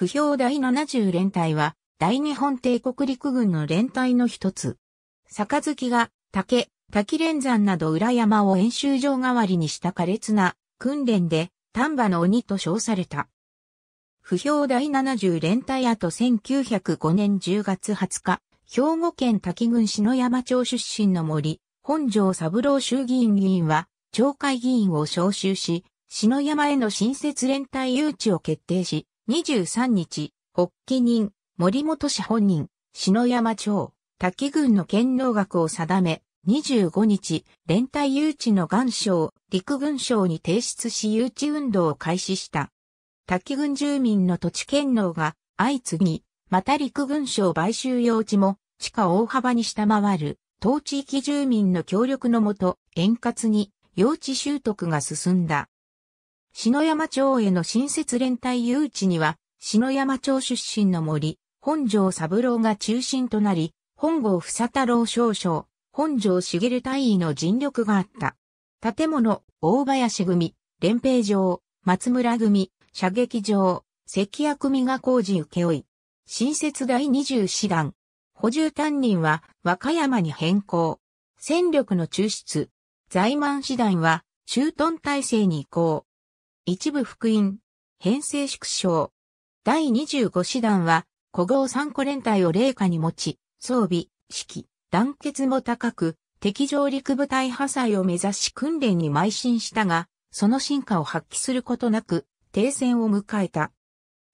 不評第70連隊は、大日本帝国陸軍の連隊の一つ。月が、竹、滝連山など裏山を演習場代わりにした苛烈な訓練で、丹波の鬼と称された。不評第70連隊後1905年10月20日、兵庫県滝郡篠山町出身の森、本城三郎衆議院議員は、町会議員を招集し、篠山への新設連帯誘致を決定し、23日、発起人、森本氏本人、篠山町、滝郡の県能学を定め、25日、連帯誘致の願書を陸軍省に提出し誘致運動を開始した。滝郡住民の土地権能が相次ぎ、また陸軍省買収用地も地下大幅に下回る、当地域住民の協力のもと、円滑に用地習得が進んだ。篠山町への新設連帯誘致には、篠山町出身の森、本城三郎が中心となり、本郷房太郎少将、本城茂大尉の尽力があった。建物、大林組、連平城、松村組、射撃場、関谷組が工事請負。新設第2師団、補充担任は和歌山に変更。戦力の抽出。在満師団は駐屯体制に移行。一部福音、編成縮小。第25師団は、古豪3個連隊を霊下に持ち、装備、指揮、団結も高く、敵上陸部隊破砕を目指し訓練に邁進したが、その進化を発揮することなく、停戦を迎えた。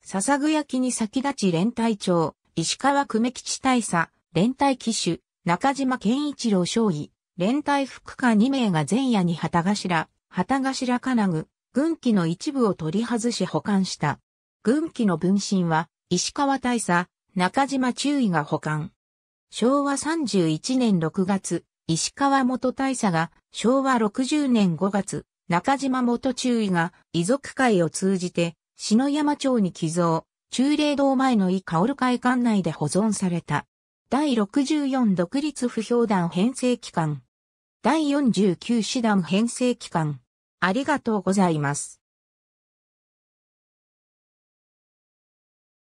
笹具焼に先立ち連隊長、石川久米吉大佐、連隊機種、中島健一郎将尉、連隊副官2名が前夜に旗頭、旗頭金具、軍旗の一部を取り外し保管した。軍旗の分身は、石川大佐、中島中尉が保管。昭和31年6月、石川元大佐が、昭和60年5月、中島元中尉が、遺族会を通じて、篠山町に寄贈、中霊堂前の井織会館内で保存された。第64独立不評団編成機関。第49師団編成機関。ありがとうございます。